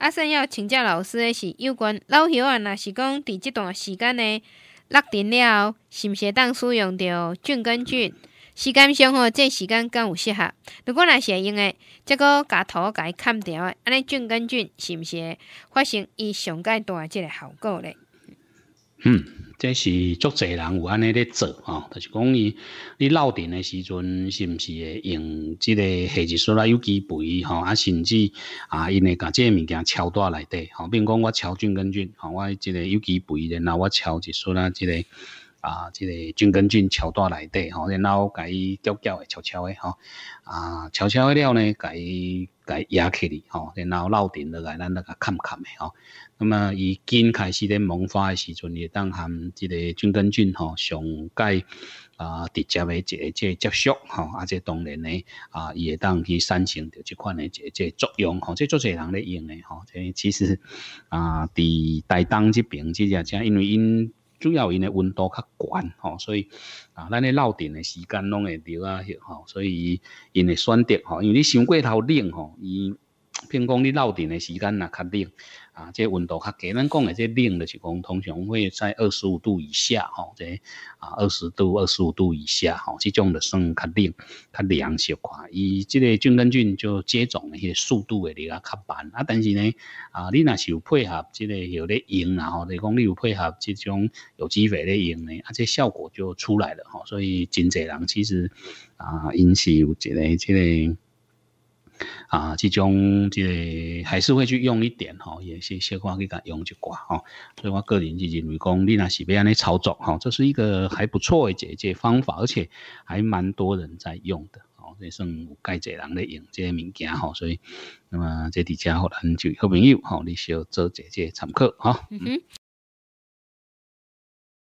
阿先要请教老师的是，有关老树啊，若是讲伫即段时间呢，落定了是毋是当使用着菌根菌？时间上吼，这时间敢有适合。如果若是会用的，则果甲土伊砍掉安尼菌根菌是毋是发生伊上阶段即个效果咧？嗯。这是足者人有安尼咧做吼，著是讲伊，你落电诶时阵是毋是会用即个下一刷啦有机肥吼，啊甚至啊因会甲即个物件敲断内底吼，比如讲我敲菌根菌，哦，我即个有机肥，然后我敲一刷啦即个。啊，这个菌根菌桥段内底吼，然后甲伊钓钓诶，悄悄诶吼，啊，悄悄诶了呢，甲伊甲伊压起里吼，然后漏顶落来，咱那个砍砍诶吼。那么，伊根开始咧萌发诶时阵，会当含即个菌根菌吼，上介啊直接诶一个这个接触吼，啊，即当然呢啊，伊会当去产生着即款诶一个这个作用吼，即做侪人咧用诶吼，这其实啊，伫大东即边，即只只因为因。主要因为温度较悬吼，所以啊，咱咧耗电诶时间拢会短啊，吼，所以因诶选择吼，因为你伤过头冷吼，伊。偏讲你闹定的时间也较冷啊，即温度较低。咱讲嘅即冷，就是讲通常会在二十五度以下吼，即啊二十度、二十五度以下吼，即种就算较冷、较凉小块。伊即个菌根菌就接种嘅速度会比较慢啊，但是呢啊，你若是有配合即个有咧用，然后就讲你有配合即种有机肥咧用呢，啊，即效果就出来了吼。所以真侪人其实啊，因是有即个即个。啊，这种即还是会去用一点吼，也是小惯去甲用一寡吼，所以我个人就认为讲，你那是要安尼操作吼，这是一个还不错的解决方法，而且还蛮多人在用的哦，所剩有介济人咧用这些物件吼，所以那么这底家来很就好朋友吼，你需要做姐这参考哈。